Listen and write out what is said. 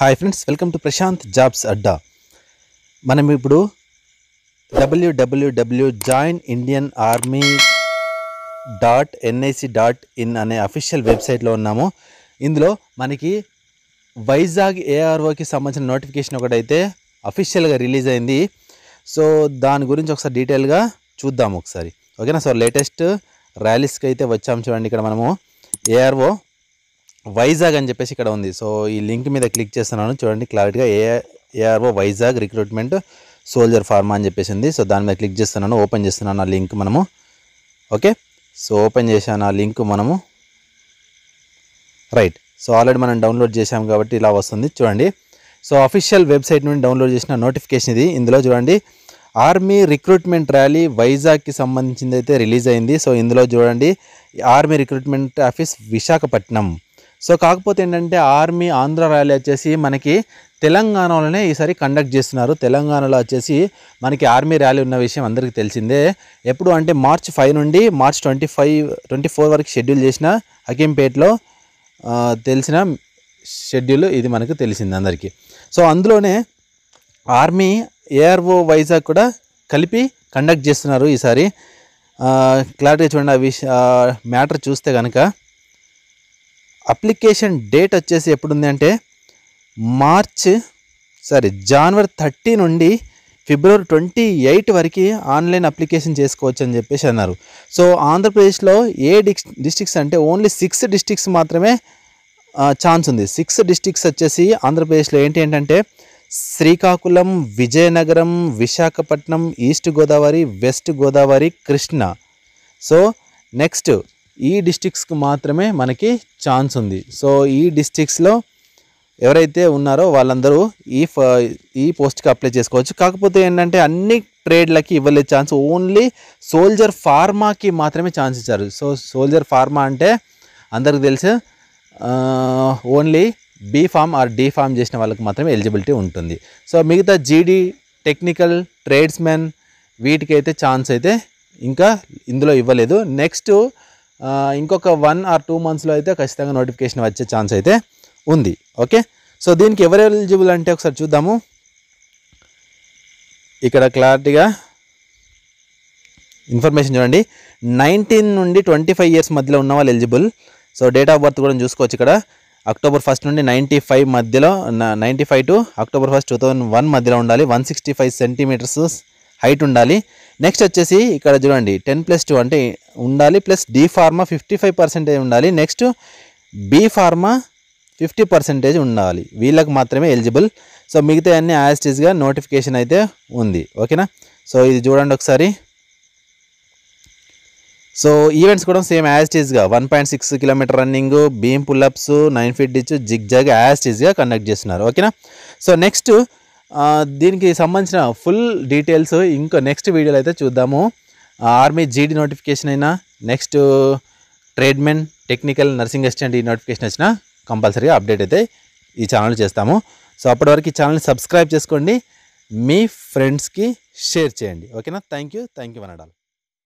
hi friends welcome to Prashanth jobs Adda మనం ఇప్పుడు W W W join Indian army dot NIC dot in అనే official వెబ్సైట్లో ఉన్నాము ఇందులో మనకి వైజాగ్ ఏఆర్ఓకి సంబంధించిన నోటిఫికేషన్ ఒకటైతే అఫీషియల్గా రిలీజ్ అయింది సో దాని గురించి ఒకసారి డీటెయిల్గా చూద్దాము ఒకసారి ఓకేనా సో లేటెస్ట్ ర్యాలీస్కి అయితే వచ్చాం చూడండి ఇక్కడ మనము ఏఆర్ఓ వైజాగ్ అని చెప్పేసి ఇక్కడ ఉంది సో ఈ లింక్ మీద క్లిక్ చేస్తున్నాను చూడండి క్లారిటీగా A ARO Vizag recruitment soldier pharma అని చెప్పేసింది సో దాని మీద క్లిక్ చేస్తున్నాను ఓపెన్ చేస్తున్నాను ఆ లింక్ మనము ఓకే సో ఓపెన్ చేశాను ఆ లింక్ మనము రైట్ సో ఆల్రెడీ మనం డౌన్లోడ్ చేసాం కాబట్టి ఇలా వస్తుంది చూడండి సో అఫీషియల్ వెబ్సైట్ నుండి డౌన్లోడ్ చేసిన నోటిఫికేషన్ ఇది ఇందులో చూడండి ఆర్మీ రిక్రూట్మెంట్ ర్యాలీ వైజాగ్కి సంబంధించింది అయితే రిలీజ్ అయింది సో ఇందులో చూడండి army recruitment office Visakhapatnam so కాకపోతే ఏంటంటే ఆర్మీ ఆంధ్ర ర్యాలీ వచ్చేసి మనకి తెలంగాణలోనే ఈసారి కండక్ట్ చేస్తున్నారు తెలంగాణలో వచ్చేసి మనకి ఆర్మీ ర్యాలీ ఉన్న విషయం అందరికీ తెలిసిందే ఎప్పుడు అంటే మార్చ్ ఫైవ్ నుండి March twenty five twenty four వరకు షెడ్యూల్ చేసిన హకీంపేట్లో తెలిసిన షెడ్యూల్ ఇది మనకు తెలిసింది అందరికీ సో అందులోనే ఆర్మీ ఏఆర్ఓ వైజాగ్ కూడా కలిపి కండక్ట్ చేస్తున్నారు ఈసారి క్లారిటీ చూడండి ఆ విష మ్యాటర్ చూస్తే కనుక అప్లికేషన్ డేట్ వచ్చేసి ఎప్పుడుంది అంటే మార్చ్ సారీ జనవరి థర్టీ నుండి ఫిబ్రవరి ట్వంటీ ఎయిట్ వరకు ఆన్లైన్ అప్లికేషన్ చేసుకోవచ్చు అని చెప్పేసి అన్నారు సో ఆంధ్రప్రదేశ్లో ఏ డిస్ డిస్టిక్స్ అంటే ఓన్లీ సిక్స్ డిస్టిక్స్ మాత్రమే ఛాన్స్ ఉంది సిక్స్ డిస్టిక్స్ వచ్చేసి ఆంధ్రప్రదేశ్లో ఏంటి ఏంటంటే Srikakulam Vizianagaram Visakhapatnam east Godavari west Godavari Krishna so next ఈ డిస్టిక్స్కి మాత్రమే మనకి ఛాన్స్ ఉంది సో ఈ డిస్టిక్స్లో ఎవరైతే ఉన్నారో వాళ్ళందరూ ఈ ఈ పోస్ట్కి అప్లై చేసుకోవచ్చు కాకపోతే ఏంటంటే అన్ని ట్రేడ్లకి ఇవ్వలేదు ఛాన్స్ ఓన్లీ సోల్జర్ ఫార్మాకి మాత్రమే ఛాన్స్ ఇచ్చారు సో సోల్జర్ ఫార్మా అంటే అందరికి తెలుసు only B pharm or D pharm చేసిన వాళ్ళకి మాత్రమే ఎలిజిబిలిటీ ఉంటుంది సో మిగతా జీడీ టెక్నికల్ ట్రేడ్స్మెన్ వీటికైతే ఛాన్స్ అయితే ఇంకా ఇందులో ఇవ్వలేదు నెక్స్ట్ ఇంకొక వన్ ఆర్ టూ మంత్స్లో అయితే ఖచ్చితంగా నోటిఫికేషన్ వచ్చే ఛాన్స్ అయితే ఉంది ఓకే సో దీనికి ఎవరు ఎలిజిబుల్ అంటే ఒకసారి చూద్దాము ఇక్కడ క్లారిటీగా ఇన్ఫర్మేషన్ చూడండి నైన్టీన్ నుండి ట్వంటీ ఫైవ్ ఇయర్స్ మధ్యలో ఉన్న వాళ్ళు eligible so date of birth కూడా చూసుకోవచ్చు ఇక్కడ అక్టోబర్ ఫస్ట్ నుండి నైంటీ ఫైవ్ మధ్యలో ninety five to October first two thousand one మధ్యలో ఉండాలి one sixty five centimetres height ఉండాలి నెక్స్ట్ వచ్చేసి ఇక్కడ చూడండి టెన్ ప్లస్ టూ అంటే ఉండాలి plus D pharma fifty five percentage ఉండాలి next B pharma fifty percentage ఉండాలి వీళ్ళకి మాత్రమే ఎలిజిబుల్ సో మిగతా అన్ని యాజ్టీస్గా నోటిఫికేషన్ అయితే ఉంది ఓకేనా సో ఇది చూడండి ఒకసారి సో ఈవెంట్స్ కూడా సేమ్ యాజ్టీజ్గా one point six kilometre running beam pull ups nine feet ditch zig zag ఈజ్గా కండక్ట్ చేస్తున్నారు ఓకేనా సో నెక్స్ట్ దీనికి సంబంధించిన ఫుల్ డీటెయిల్స్ ఇంకో నెక్స్ట్ వీడియోలో అయితే చూద్దాము ఆర్మీ జీడీ నోటిఫికేషన్ అయినా next tradesmen technical nursing assistant ఈ నోటిఫికేషన్ వచ్చినా కంపల్సరీగా అప్డేట్ అయితే ఈ ఛానల్ చేస్తాము సో అప్పటి వరకు ఈ ఛానల్ని సబ్స్క్రైబ్ చేసుకోండి మీ ఫ్రెండ్స్కి షేర్ చేయండి ఓకేనా థ్యాంక్ యూ థ్యాంక్ యూ